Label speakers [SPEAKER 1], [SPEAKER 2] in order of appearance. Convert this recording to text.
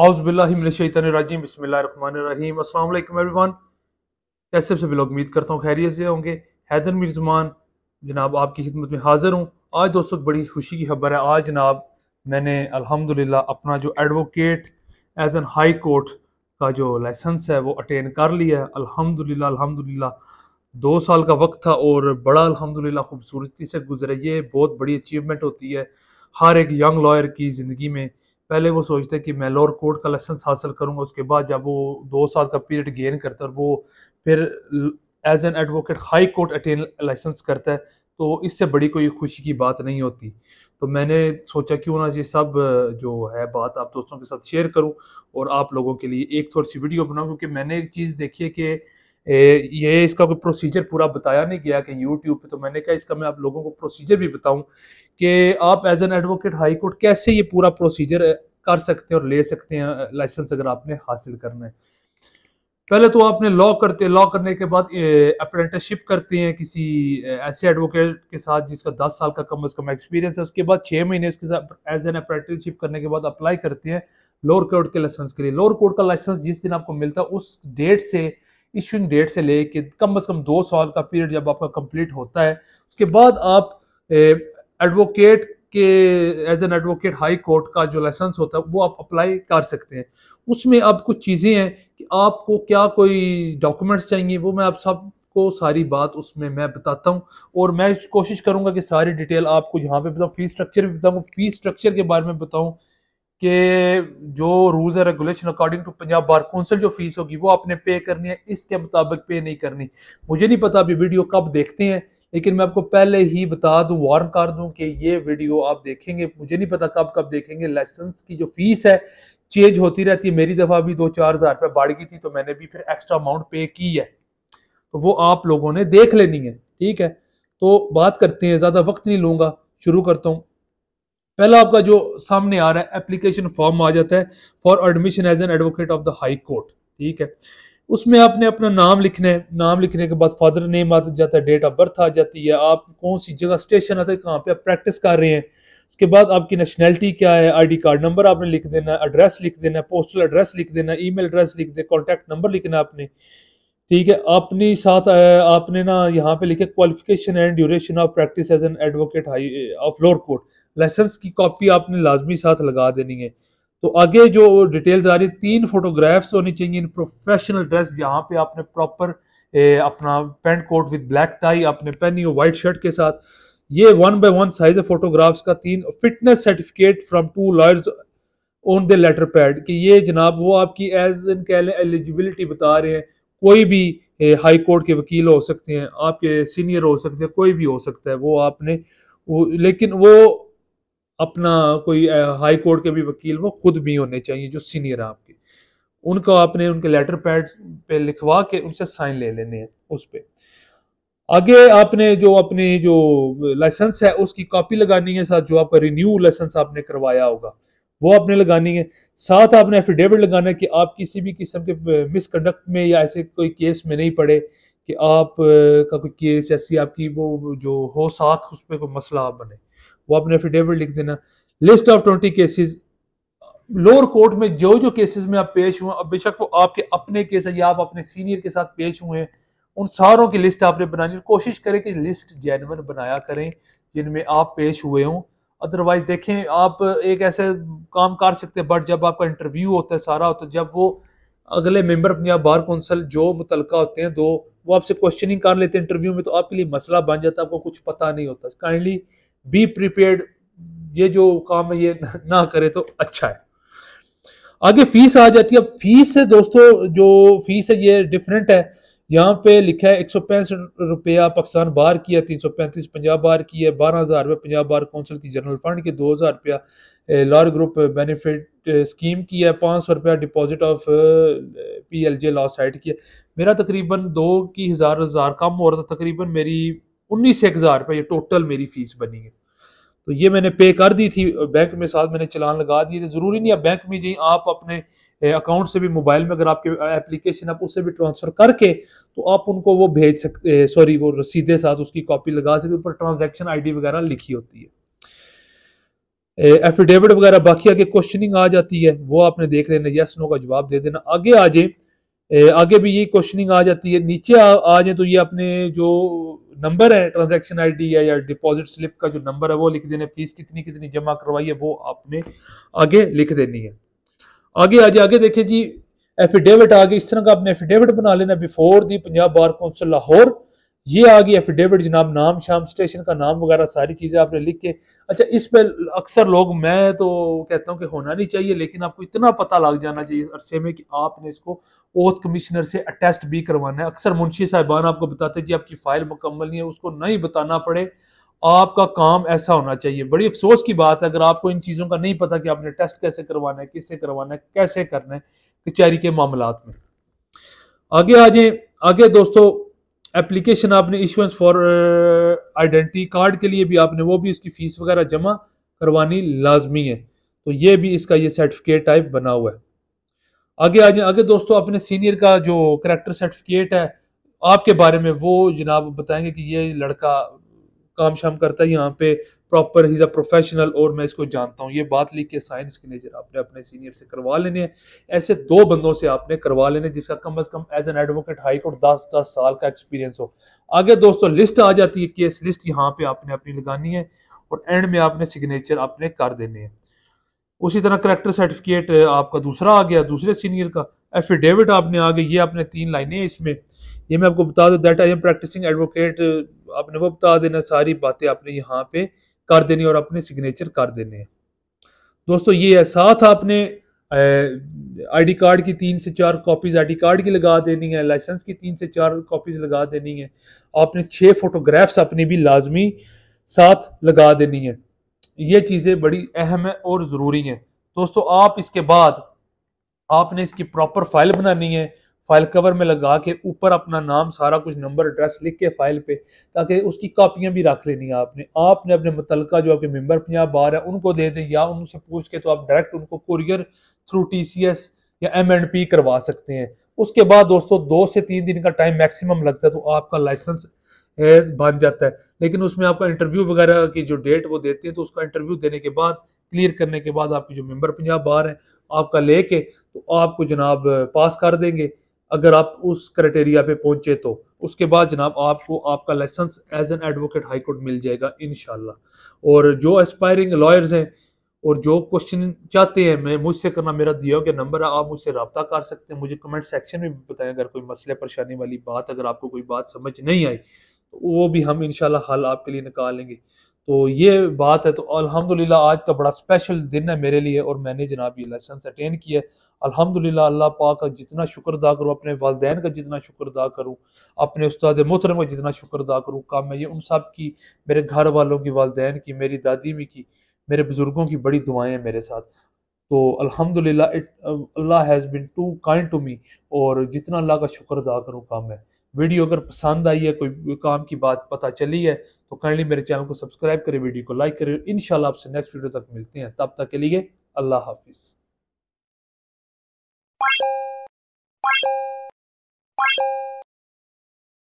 [SPEAKER 1] आउज़बिल्लाजीम बसमीम अल्लाम एवरीवन कैसे से बिलोग उम्मीद करता हूँ खैरियत से होंगे हैदर मिर्जमान जनाब आपकी खिदमत में हाज़िर हूँ आज दोस्तों बड़ी खुशी की खबर है आज जनाब मैंने अल्हम्दुलिल्लाह अपना जो advocate as an high court का जो लाइसेंस है वो अटेन कर लिया है अलहमदिल्ला अलहमदिल्ला दो साल का वक्त था और बड़ा अलहमदिल्ला खूबसूरती से गुजरा ये बहुत बड़ी अचीवमेंट होती है हर एक यंग लॉयर की ज़िंदगी में पहले वो सोचते हैं कि मैं लोअर कोर्ट का लाइसेंस हासिल करूंगा उसके बाद जब वो दो साल का पीरियड गेन करता है वो फिर as an advocate high court attain licence करता है तो इससे बड़ी कोई खुशी की बात नहीं होती तो मैंने सोचा क्यों ना ये सब जो है बात आप दोस्तों के साथ शेयर करूं और आप लोगों के लिए एक थोड़ी सी वीडियो बनाऊं क्योंकि मैंने एक चीज़ देखी है कि ये इसका कोई प्रोसीजर पूरा बताया नहीं गया कि यूट्यूब पे तो मैंने कहा इसका मैं आप लोगों को प्रोसीजर भी बताऊं कि आप as an advocate high court कैसे ये पूरा प्रोसीजर कर सकते हैं और ले सकते हैं लाइसेंस अगर आपने हासिल करना है पहले तो आपने लॉ करते लॉ करने के बाद अप्रेंटिसशिप करते हैं किसी ऐसे एडवोकेट के साथ जिसका दस साल का कम अज़ कम एक्सपीरियंस है उसके बाद छः महीने उसके साथ एज एन अप्रेंटिसशिप करने के बाद अप्लाई करते हैं लोअर कोर्ट के लाइसेंस के लिए लोअर कोर्ट का लाइसेंस जिस दिन आपको मिलता है उस डेट से इशूइंग डेट से लेके कम अज़ कम दो साल का पीरियड जब आपका कंप्लीट होता है उसके बाद आप एडवोकेट के as an advocate high court का जो लाइसेंस होता है वो आप अप्लाई कर सकते हैं उसमें अब कुछ चीज़ें हैं कि आपको क्या कोई डॉक्यूमेंट्स चाहिए वो मैं आप सब को सारी बात उसमें मैं बताता हूँ और मैं कोशिश करूँगा कि सारी डिटेल आपको यहाँ पे बताऊँ फीस स्ट्रक्चर भी बताऊँ फीस स्ट्रक्चर के बारे में बताऊँ कि जो rules and regulation according to Punjab bar council जो फीस होगी वो आपने पे करनी है इसके मुताबिक पे नहीं करनी मुझे नहीं पता अभी वीडियो कब देखते हैं लेकिन मैं आपको पहले ही बता दूं वार्न कर दूं कि ये वीडियो आप देखेंगे मुझे नहीं पता कब कब देखेंगे लाइसेंस की जो फीस है चेंज होती रहती है मेरी दफ़ा भी दो चार हज़ार रुपये बढ़ गई थी तो मैंने भी फिर एक्स्ट्रा अमाउंट पे की है तो वो आप लोगों ने देख लेनी है ठीक है तो बात करते हैं ज़्यादा वक्त नहीं लूंगा शुरू करता हूँ पहला आपका जो सामने आ रहा है एप्लीकेशन फॉर्म आ जाता है for admission as an advocate of the high court ठीक है उसमें आपने अपना नाम लिखना है नाम लिखने के बाद फादर नेम आ जाता है डेट ऑफ बर्थ आ जाती है आप कौन सी जगह स्टेशन आता है कहाँ पे आप प्रैक्टिस कर रहे हैं उसके बाद आपकी नेशनैलिटी क्या है आईडी कार्ड नंबर आपने लिख देना है एड्रेस लिख देना है पोस्टल एड्रेस लिख देना है मेल एड्रेस लिख दे कॉन्टैक्ट नंबर लिखना आपने ठीक है अपने साथ आपने ना यहाँ पे लिखे qualification and duration of practice as an advocate high of lower court licence की कॉपी आपने लाजमी साथ लगा देनी है तो आगे जो डिटेल्स आ रही है तीन फोटोग्राफ्स होनी चाहिए इन प्रोफेशनल ड्रेस जहाँ पे आपने प्रॉपर अपना pant coat with black tie आपने पहनी हो वाइट शर्ट के साथ ये वन बाय वन साइज है फोटोग्राफ्स का तीन fitness certificate from two lawyers on the letter pad कि ये जनाब वो आपकी एज इन कह लें एलिजिबिलिटी बता रहे हैं कोई भी हाई कोर्ट के वकील हो सकते हैं आपके सीनियर हो सकते हैं कोई भी हो सकता है वो आपने वो, लेकिन वो अपना कोई हाई कोर्ट के भी वकील वो खुद भी होने चाहिए जो सीनियर है आपके उनको आपने उनके लेटर पैड पे लिखवा के उनसे साइन ले लेने हैं उस पर आगे आपने जो अपने जो लाइसेंस है उसकी कॉपी लगानी है साथ जो आपका रिन्यू लाइसेंस आपने करवाया होगा वो आपने लगानी है साथ आपने एफिडेविट लगाना है कि आप किसी भी किस्म के मिसकंडक्ट में या ऐसे कोई केस में नहीं पड़े कि आप का कोई केस ऐसी आपकी वो जो हो साख उस पर कोई मसला आप बने वो अपने एफिडेविट लिख देना list of twenty cases lower court में जो जो केसेस में आप पेश हुए अब बेशक वो आपके अपने केस है या आप अपने सीनियर के साथ पेश हुए हैं उन सारों की लिस्ट आपने बनानी कोशिश करें कि लिस्ट जैनवन बनाया करें जिनमें आप पेश हुए हों अदरवाइज देखें आप एक ऐसे काम कर सकते हैं बट जब आपका इंटरव्यू होता है सारा होता है जब वो अगले मेंबर अपने आप बार कौंसल जो मुतलका होते हैं दो वो आपसे क्वेश्चनिंग कर लेते हैं इंटरव्यू में तो आपके लिए मसला बन जाता है आपको कुछ पता नहीं होता काइंडली बी प्रिपेयर्ड ये जो काम है ये ना करे तो अच्छा है आगे फीस आ जाती है अब फीस है दोस्तों जो फीस है ये डिफरेंट है यहाँ पे लिखा है एक सौ पैंसठ रुपया पाकिस्तान बार की है तीन सौ पैंतीस पंजाब बार की है बारह हज़ार रुपये पंजाब बार काउंसिल की जनरल फंड की दो हज़ार रुपया लार ग्रुप बेनिफिट स्कीम की है पाँच सौ रुपया deposit of P L J law side की है मेरा तकरीबन दो की हज़ार हज़ार कम हो रहा था तकरीबन मेरी उन्नीस एक हज़ार रुपये टोटल मेरी फ़ीस बनी है तो ये मैंने पे कर दी थी बैंक में साथ मैंने चलान लगा दिए थे तो ज़रूरी नहीं आप बैंक में जी आप अपने अकाउंट से भी मोबाइल में अगर आपके एप्लीकेशन आप उससे भी ट्रांसफ़र करके तो आप उनको वो भेज सकते सॉरी वो सीधे साथ उसकी कॉपी लगा सकते ऊपर ट्रांजेक्शन आईडी वगैरह लिखी होती है एफिडेविट वगैरह बाकी आगे क्वेश्चनिंग आ जाती है वो आपने देख लेना यस नो का जवाब दे देना आगे आ जाए आगे भी ये क्वेश्चनिंग आ जाती है नीचे आ, आ जाए तो ये अपने जो नंबर है ट्रांजैक्शन आईडी या, या डिपॉजिट स्लिप का जो नंबर है वो लिख देना फीस कितनी कितनी जमा करवाई है वो आपने आगे लिख देनी है आगे आ जाए आगे देखिए जी एफिडेविट आगे इस तरह का आपने एफिडेविट बना लेना before the Punjab bar council Lahore ये आ गई एफिडेविट जनाब नाम शाम स्टेशन का नाम वगैरह सारी चीज़ें आपने लिख के अच्छा इस पर अक्सर लोग मैं तो कहता हूँ कि होना नहीं चाहिए लेकिन आपको इतना पता लग जाना चाहिए इस अरसे में कि आपने इसको ओथ कमिश्नर से अटेस्ट भी करवाना है अक्सर मुंशी साहिबान आपको बताते जी आपकी फ़ाइल मुकम्मल नहीं है उसको नहीं बताना पड़े आपका काम ऐसा होना चाहिए बड़ी अफसोस की बात है अगर आपको इन चीज़ों का नहीं पता कि आपने टेस्ट कैसे करवाना है किससे करवाना है कैसे करना है कचहरी के मामला में आगे आ जाए आगे दोस्तों एप्लीकेशन आपने इशुंस फॉर आइडेंटिटी कार्ड के लिए भी आपने वो भी उसकी फ़ीस वगैरह जमा करवानी लाजमी है तो ये भी इसका ये सर्टिफिकेट टाइप बना हुआ है आगे आ जाए आगे दोस्तों अपने सीनियर का जो करेक्टर सर्टिफिकेट है आपके बारे में वो जनाब बताएंगे कि ये लड़का काम शाम करता है यहाँ पे प्रॉपर ही प्रोफेशनल और मैं इसको जानता हूँ ये बात लिख के साइंस के नेचर आपने अपने सीनियर से करवा लेने हैं ऐसे दो बंदों से आपने करवा लेने जिसका कम अज कम as an advocate high court दस दस साल का एक्सपीरियंस हो आगे दोस्तों लिस्ट आ जाती है केस लिस्ट यहाँ पे आपने अपनी लगानी है और एंड में आपने सिग्नेचर अपने कर देने हैं उसी तरह करेक्टर सर्टिफिकेट आपका दूसरा आ गया दूसरे सीनियर का एफिडेविट आपने आ गया ये आपने तीन लाइनें इसमें ये मैं आपको बता दूँ that I am practising advocate आपने वो बता देना सारी बातें आपने यहाँ पे कर देनी और अपने सिग्नेचर कर देने हैं दोस्तों ये है साथ आपने आईडी कार्ड की तीन से चार कॉपीज आईडी कार्ड की लगा देनी है लाइसेंस की तीन से चार कॉपीज लगा देनी है आपने छह फोटोग्राफ्स अपनी भी लाजमी साथ लगा देनी है ये चीज़ें बड़ी अहम है और ज़रूरी हैं दोस्तों आप इसके बाद आपने इसकी प्रॉपर फाइल बनानी है फाइल कवर में लगा के ऊपर अपना नाम सारा कुछ नंबर एड्रेस लिख के फाइल पे ताकि उसकी कापियाँ भी रख लेनी है आपने आपने अपने मुतलका जो आपके मेम्बर पंजाब बार है उनको दे दें या उनसे पूछ के तो आप डायरेक्ट उनको courier through T C S या एम एंड पी करवा सकते हैं उसके बाद दोस्तों दो से तीन दिन का टाइम मैक्सिमम लगता है तो आपका लाइसेंस बन जाता है लेकिन उसमें आपका इंटरव्यू वगैरह की जो डेट वो देते हैं तो उसका इंटरव्यू देने के बाद क्लियर करने के बाद आपकी जो मेंबर पंजाब बार है आपका लेके तो आपको जनाब पास कर देंगे अगर आप उस क्राइटेरिया पे पहुंचे तो उसके बाद जनाब आपको आपका licence as an advocate high court मिल जाएगा इन और जो एस्पायरिंग लॉयर्स हैं और जो क्वेश्चन चाहते हैं मैं मुझसे करना मेरा दिया हो नंबर है आप मुझसे रबता कर सकते हैं मुझे कमेंट सेक्शन में बताएं अगर कोई मसले परेशानी वाली बात अगर आपको कोई बात समझ नहीं आई तो वो भी हम इन हल आपके लिए निकालेंगे तो ये बात है तो अलहमदिल्ला आज का बड़ा स्पेशल दिन है मेरे लिए और मैंने जनाब ये लाइसेंस अटेंड किया अल्हम्दुलिल्लाह अल्लाह पाक का जितना शुक्र अदा करूँ अपने वालदे का जितना शुक्र अदा करूँ अपने उस्ताद मोहतरम का जितना शुक्र अदा करूँ काम मैं ये उन सब की मेरे घर वालों की वालदेन की मेरी दादी में की मेरे बुज़ुर्गों की बड़ी दुआएं हैं मेरे साथ तो अल्हम्दुलिल्लाह it Allah has been too kind to me और जितना अल्लाह का शुक्र अदा करूँ काम है वीडियो अगर पसंद आई है कोई काम की बात पता चली है तो काइंडली मेरे चैनल को सब्सक्राइब करें वीडियो को लाइक करें इन आपसे नेक्स्ट वीडियो तक मिलते हैं तब तक के लिए अल्लाह हाफिज़